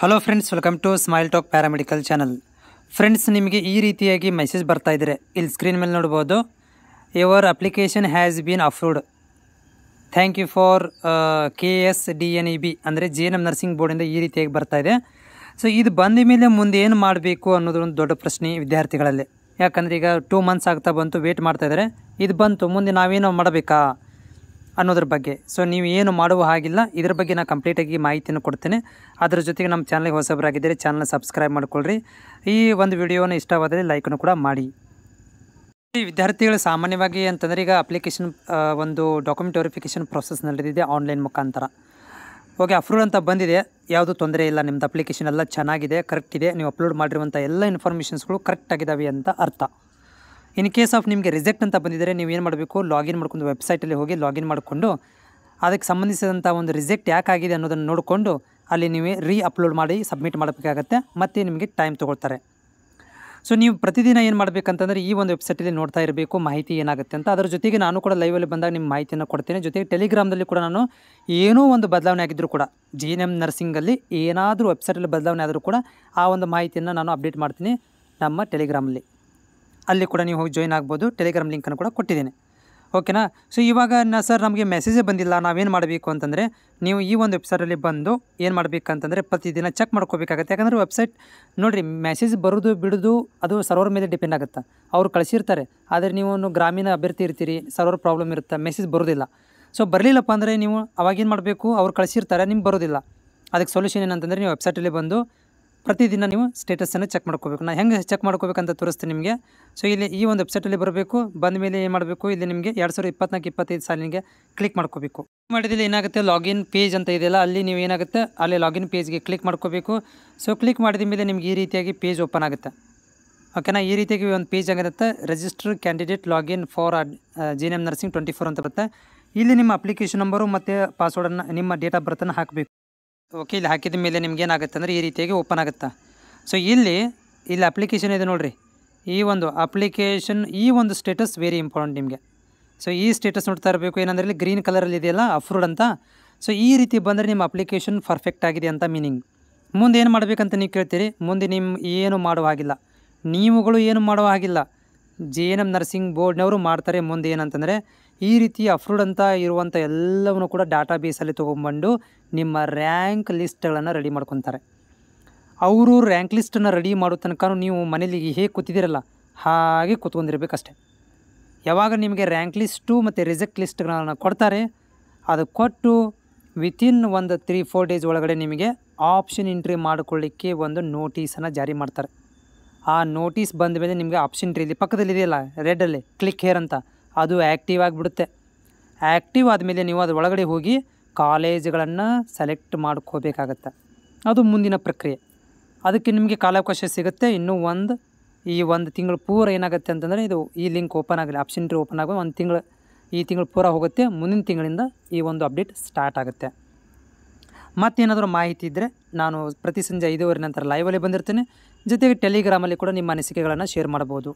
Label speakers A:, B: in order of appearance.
A: hello friends welcome to Smile Talk paramedical channel friends ನಿಮಗೆ ಈ ರೀತಿಯಾಗಿ ಮೆಸೇಜ್ ಬರ್ತಾ ಇದ್ದಾರೆ ಇಲ್ಲಿ ಸ್ಕ್ರೀನ್ ಮೇಲೆ ನೋಡ್ಬೋದು your application has been approved thank you for K S D N E B ಅಂದರೆ ಜಿ ಎನ್ ಎಮ್ ನರ್ಸಿಂಗ್ ಬೋರ್ಡಿಂದ ಈ ರೀತಿಯಾಗಿ ಬರ್ತಾ ಇದೆ ಸೊ ಇದು ಬಂದ ಮೇಲೆ ಮುಂದೆ ಏನು ಮಾಡಬೇಕು ಅನ್ನೋದು ಒಂದು ದೊಡ್ಡ ಪ್ರಶ್ನೆ ವಿದ್ಯಾರ್ಥಿಗಳಲ್ಲಿ ಯಾಕಂದರೆ ಈಗ ಟೂ ಮಂತ್ಸ್ ಆಗ್ತಾ ಬಂತು ವೇಟ್ ಮಾಡ್ತಾ ಇದ್ದಾರೆ ಇದು ಬಂತು ಮುಂದೆ ನಾವೇನೋ ಮಾಡಬೇಕಾ ಅನ್ನೋದ್ರ ಬಗ್ಗೆ ಸೊ ನೀವು ಏನು ಮಾಡುವ ಹಾಗಿಲ್ಲ ಇದ್ರ ಬಗ್ಗೆ ನಾನು ಕಂಪ್ಲೀಟಾಗಿ ಮಾಹಿತಿಯನ್ನು ಕೊಡ್ತೇನೆ ಅದರ ಜೊತೆಗೆ ನಮ್ಮ ಚಾನಲ್ಗೆ ಹೊಸಬರಾಗಿದ್ದರೆ ಚಾನಲ್ನ ಸಬ್ಸ್ಕ್ರೈಬ್ ಮಾಡ್ಕೊಳ್ಳ್ರಿ ಈ ಒಂದು ವಿಡಿಯೋನ ಇಷ್ಟವಾದರೆ ಲೈಕನ್ನು ಕೂಡ ಮಾಡಿ ಈ ವಿದ್ಯಾರ್ಥಿಗಳು ಸಾಮಾನ್ಯವಾಗಿ ಅಂತಂದರೆ ಈಗ ಅಪ್ಲಿಕೇಶನ್ ಒಂದು ಡಾಕ್ಯುಮೆಂಟ್ ವೆರಿಫಿಕೇಷನ್ ಪ್ರೊಸೆಸ್ ನಡೆದಿದೆ ಆನ್ಲೈನ್ ಮುಖಾಂತರ ಓಕೆ ಅಪ್ರೂವ್ ಅಂತ ಬಂದಿದೆ ಯಾವುದು ತೊಂದರೆ ಇಲ್ಲ ನಿಮ್ಮದು ಅಪ್ಲಿಕೇಶನ್ ಎಲ್ಲ ಚೆನ್ನಾಗಿದೆ ಕರೆಕ್ಟ್ ಇದೆ ನೀವು ಅಪ್ಲೋಡ್ ಮಾಡಿರುವಂಥ ಎಲ್ಲ ಇನ್ಫಾರ್ಮೇಷನ್ಸ್ಗಳು ಕರೆಕ್ಟ್ ಆಗಿದ್ದಾವೆ ಅಂತ ಅರ್ಥ ಇನ್ ಕೇಸ್ ಆಫ್ ನಿಮಗೆ ರಿಜೆಕ್ಟ್ ಅಂತ ಬಂದಿದ್ದರೆ ನೀವು ಏನು ಮಾಡಬೇಕು ಲಾಗಿನ್ ಮಾಡ್ಕೊಂಡು ವೆಬ್ಸೈಟಲ್ಲಿ ಹೋಗಿ ಲಾಗಿನ್ ಮಾಡಿಕೊಂಡು ಅದಕ್ಕೆ ಸಂಬಂಧಿಸಿದಂಥ ಒಂದು ರಿಜೆಕ್ಟ್ ಯಾಕಾಗಿದೆ ಅನ್ನೋದನ್ನು ನೋಡಿಕೊಂಡು ಅಲ್ಲಿ ನೀವೇ ರೀ ಅಪ್ಲೋಡ್ ಮಾಡಿ ಸಬ್ಮಿಟ್ ಮಾಡಬೇಕಾಗತ್ತೆ ಮತ್ತು ನಿಮಗೆ ಟೈಮ್ ತೊಗೊಳ್ತಾರೆ ಸೊ ನೀವು ಪ್ರತಿದಿನ ಏನು ಮಾಡಬೇಕಂತಂದರೆ ಈ ಒಂದು ವೆಬ್ಸೈಟಲ್ಲಿ ನೋಡ್ತಾ ಇರಬೇಕು ಮಾಹಿತಿ ಏನಾಗುತ್ತೆ ಅಂತ ಅದರ ಜೊತೆಗೆ ನಾನು ಕೂಡ ಲೈವಲ್ಲಿ ಬಂದಾಗ ನಿಮ್ಮ ಮಾಹಿತಿಯನ್ನು ಕೊಡ್ತೇನೆ ಜೊತೆಗೆ ಟೆಲಿಗ್ರಾಮ್ದಲ್ಲಿ ಕೂಡ ನಾನು ಏನೋ ಒಂದು ಬದಲಾವಣೆ ಆಗಿದ್ದರೂ ಕೂಡ ಜಿ ಎನ್ ಎಮ್ ನರ್ಸಿಂಗಲ್ಲಿ ಏನಾದರೂ ವೆಬ್ಸೈಟಲ್ಲಿ ಬದಲಾವಣೆ ಆದರೂ ಕೂಡ ಆ ಒಂದು ಮಾಹಿತಿಯನ್ನು ನಾನು ಅಪ್ಡೇಟ್ ಮಾಡ್ತೀನಿ ನಮ್ಮ ಟೆಲಿಗ್ರಾಮಲ್ಲಿ ಅಲ್ಲಿ ಕೂಡ ನೀವು ಹೋಗಿ ಜಾಯ್ನ್ ಆಗ್ಬೋದು ಟೆಲಿಗ್ರಾಮ್ ಲಿಂಕನ್ನು ಕೂಡ ಕೊಟ್ಟಿದ್ದೀನಿ ಓಕೆನಾ ಸೊ ಇವಾಗ ನಾ ಸರ್ ನಮಗೆ ಮೆಸೇಜೇ ಬಂದಿಲ್ಲ ನಾವೇನು ಮಾಡಬೇಕು ಅಂತಂದರೆ ನೀವು ಈ ಒಂದು ವೆಬ್ಸೈಟಲ್ಲಿ ಬಂದು ಏನು ಮಾಡಬೇಕಂತಂದರೆ ಪ್ರತಿದಿನ ಚೆಕ್ ಮಾಡ್ಕೋಬೇಕಾಗತ್ತೆ ಯಾಕಂದರೆ ವೆಬ್ಸೈಟ್ ನೋಡಿರಿ ಮೆಸೇಜ್ ಬರೋದು ಬಿಡೋದು ಅದು ಸರ್ವರ್ ಮೇಲೆ ಡಿಪೆಂಡ್ ಆಗುತ್ತೆ ಅವರು ಕಳಿಸಿರ್ತಾರೆ ಆದರೆ ನೀವು ಗ್ರಾಮೀಣ ಅಭ್ಯರ್ಥಿ ಇರ್ತೀರಿ ಸರ್ವರ್ ಪ್ರಾಬ್ಲಮ್ ಇರುತ್ತೆ ಮೆಸೇಜ್ ಬರೋದಿಲ್ಲ ಸೊ ಬರಲಿಲ್ಲಪ್ಪ ಅಂದರೆ ನೀವು ಅವಾಗೇನು ಮಾಡಬೇಕು ಅವ್ರು ಕಳಿಸಿರ್ತಾರೆ ನಿಮ್ಗೆ ಬರೋದಿಲ್ಲ ಅದಕ್ಕೆ ಸೊಲ್ಯೂಷನ್ ಏನಂತಂದರೆ ನೀವು ವೆಬ್ಸೈಟಲ್ಲಿ ಬಂದು ಪ್ರತಿದಿನ ನೀವು ಸ್ಟೇಟಸನ್ನು ಚೆಕ್ ಮಾಡ್ಕೋಬೇಕು ನಾನು ಹೆಂಗೆ ಚೆಕ್ ಮಾಡ್ಕೋಬೇಕಂತ ತೋರಿಸ್ತೀನಿ ನಿಮಗೆ ಸೊ ಇಲ್ಲಿ ಈ ಒಂದು ವೆಬ್ಸೈಟಲ್ಲಿ ಬರಬೇಕು ಬಂದ ಮೇಲೆ ಏನು ಮಾಡಬೇಕು ಇಲ್ಲಿ ನಿಮಗೆ ಎರಡು ಸಾವಿರದ ಇಪ್ಪತ್ನಾಲ್ಕು ಇಪ್ಪತ್ತೈದು ಸಾಲಿನಿಗೆ ಕ್ಲಿಕ್ ಮಾಡ್ಕೋಬೇಕು ಮಾಡಿದಲ್ಲಿ ಏನಾಗುತ್ತೆ ಲಾಗಿನ್ ಪೇಜ್ ಅಂತ ಇದೆಯಲ್ಲ ಅಲ್ಲಿ ನೀವು ಏನಾಗುತ್ತೆ ಅಲ್ಲಿ ಲಾಗಿನ್ ಪೇಜ್ಗೆ ಕ್ಲಿಕ್ ಮಾಡ್ಕೋಬೇಕು ಸೊ ಕ್ಲಿಕ್ ಮಾಡಿದ ಮೇಲೆ ನಿಮ್ಗೆ ಈ ರೀತಿಯಾಗಿ ಪೇಜ್ ಓಪನ್ ಆಗುತ್ತೆ ಓಕೆನಾ ಈ ರೀತಿಯಾಗಿ ಒಂದು ಪೇಜ್ ಆಗಿರುತ್ತೆ register candidate login for G M nursing twenty four ಅಂತ ಬರುತ್ತೆ ಇಲ್ಲಿ ನಿಮ್ಮ ಅಪ್ಲಿಕೇಶನ್ ನಂಬರು ಮತ್ತು ಪಾಸ್ವರ್ಡನ್ನು ನಿಮ್ಮ ಡೇಟ್ ಆಫ್ ಬರ್ತನ್ನು ಹಾಕಬೇಕು ಓಕೆ ಇಲ್ಲಿ ಹಾಕಿದ ಮೇಲೆ ಏನಾಗುತ್ತೆ ಅಂದರೆ ಈ ರೀತಿಯಾಗಿ ಓಪನ್ ಆಗುತ್ತೆ ಸೊ ಇಲ್ಲಿ ಇಲ್ಲಿ ಅಪ್ಲಿಕೇಶನ್ ಇದೆ ನೋಡಿರಿ ಈ ಒಂದು ಅಪ್ಲಿಕೇಶನ್ ಈ ಒಂದು ಸ್ಟೇಟಸ್ ವೆರಿ ಇಂಪಾರ್ಟೆಂಟ್ ನಿಮಗೆ ಸೊ ಈ ಸ್ಟೇಟಸ್ ನೋಡ್ತಾ ಇರಬೇಕು ಏನಂದರೆ ಇಲ್ಲಿ ಗ್ರೀನ್ ಕಲರಲ್ಲಿ ಇದೆಯಲ್ಲ ಅಪ್ರೂವ್ಡ್ ಅಂತ ಸೊ ಈ ರೀತಿ ಬಂದರೆ ನಿಮ್ಮ ಅಪ್ಲಿಕೇಶನ್ ಪರ್ಫೆಕ್ಟ್ ಆಗಿದೆ ಅಂತ ಮೀನಿಂಗ್ ಮುಂದೆ ಏನು ಮಾಡಬೇಕಂತ ನೀವು ಕೇಳ್ತೀರಿ ಮುಂದೆ ನಿಮ್ಮ ಏನು ಮಾಡುವ ಹಾಗಿಲ್ಲ ನೀವುಗಳು ಏನು ಮಾಡುವ ಹಾಗಿಲ್ಲ ಜೆ ಎನ್ ಎಮ್ ನರ್ಸಿಂಗ್ ಬೋರ್ಡ್ನವರು ಮಾಡ್ತಾರೆ ಮುಂದೆ ಏನಂತಂದರೆ ಈ ರೀತಿ ಅಪ್ರೂವ್ಡ್ ಅಂತ ಇರುವಂಥ ಎಲ್ಲವನ್ನು ಕೂಡ ಡಾಟಾ ಬೇಸಲ್ಲಿ ತೊಗೊಂಬಂಡು ನಿಮ್ಮ ರ್ಯಾಂಕ್ ಲಿಸ್ಟ್ಗಳನ್ನು ರೆಡಿ ಮಾಡ್ಕೊತಾರೆ ಅವರು ರ್ಯಾಂಕ್ ಲಿಸ್ಟನ್ನು ರೆಡಿ ಮಾಡೋ ತನಕ ನೀವು ಮನೇಲಿ ಹೇಗೆ ಕೂತಿದ್ದೀರಲ್ಲ ಹಾಗೆ ಕೂತ್ಕೊಂಡಿರಬೇಕಷ್ಟೆ ಯಾವಾಗ ನಿಮಗೆ ರ್ಯಾಂಕ್ ಲಿಸ್ಟು ಮತ್ತು ರಿಸೆಕ್ಟ್ ಲಿಸ್ಟ್ಗಳನ್ನು ಕೊಡ್ತಾರೆ ಅದು ಕೊಟ್ಟು ವಿತಿನ್ ಒಂದು ತ್ರೀ ಫೋರ್ ಡೇಸ್ ಒಳಗಡೆ ನಿಮಗೆ ಆಪ್ಷನ್ ಎಂಟ್ರಿ ಮಾಡಿಕೊಳ್ಳಿಕ್ಕೆ ಒಂದು ನೋಟಿಸನ್ನು ಜಾರಿ ಮಾಡ್ತಾರೆ ಆ ನೋಟಿಸ್ ಬಂದ ಮೇಲೆ ನಿಮಗೆ ಆಪ್ಷನ್ ಎಂಟ್ರಿ ಇಲ್ಲಿ ಇದೆಯಲ್ಲ ರೆಡಲ್ಲಿ ಕ್ಲಿಕ್ ಹೇರ್ ಅಂತ ಅದು ಆ್ಯಕ್ಟಿವ್ ಆಗಿಬಿಡುತ್ತೆ ಆ್ಯಕ್ಟಿವ್ ಆದಮೇಲೆ ನೀವು ಅದು ಒಳಗಡೆ ಹೋಗಿ ಕಾಲೇಜ್ಗಳನ್ನು ಸೆಲೆಕ್ಟ್ ಮಾಡ್ಕೋಬೇಕಾಗತ್ತೆ ಅದು ಮುಂದಿನ ಪ್ರಕ್ರಿಯೆ ಅದಕ್ಕೆ ನಿಮಗೆ ಕಾಲಾವಕಾಶ ಸಿಗುತ್ತೆ ಇನ್ನೂ ಒಂದು ಈ ಒಂದು ತಿಂಗಳು ಪೂರ ಏನಾಗುತ್ತೆ ಅಂತಂದರೆ ಇದು ಈ ಲಿಂಕ್ ಓಪನ್ ಆಗಲಿ ಆಪ್ಷನ್ ಓಪನ್ ಆಗಲಿ ಒಂದು ತಿಂಗಳು ಈ ತಿಂಗಳು ಪೂರ ಹೋಗುತ್ತೆ ಮುಂದಿನ ತಿಂಗಳಿಂದ ಈ ಒಂದು ಅಪ್ಡೇಟ್ ಸ್ಟಾರ್ಟ್ ಆಗುತ್ತೆ ಮತ್ತೇನಾದರೂ ಮಾಹಿತಿ ಇದ್ದರೆ ನಾನು ಪ್ರತಿ ಸಂಜೆ ಐದೂವರೆ ನಂತರ ಲೈವಲ್ಲಿ ಬಂದಿರ್ತೇನೆ ಜೊತೆಗೆ ಟೆಲಿಗ್ರಾಮಲ್ಲಿ ಕೂಡ ನಿಮ್ಮ ಅನಿಸಿಕೆಗಳನ್ನು ಶೇರ್ ಮಾಡ್ಬೋದು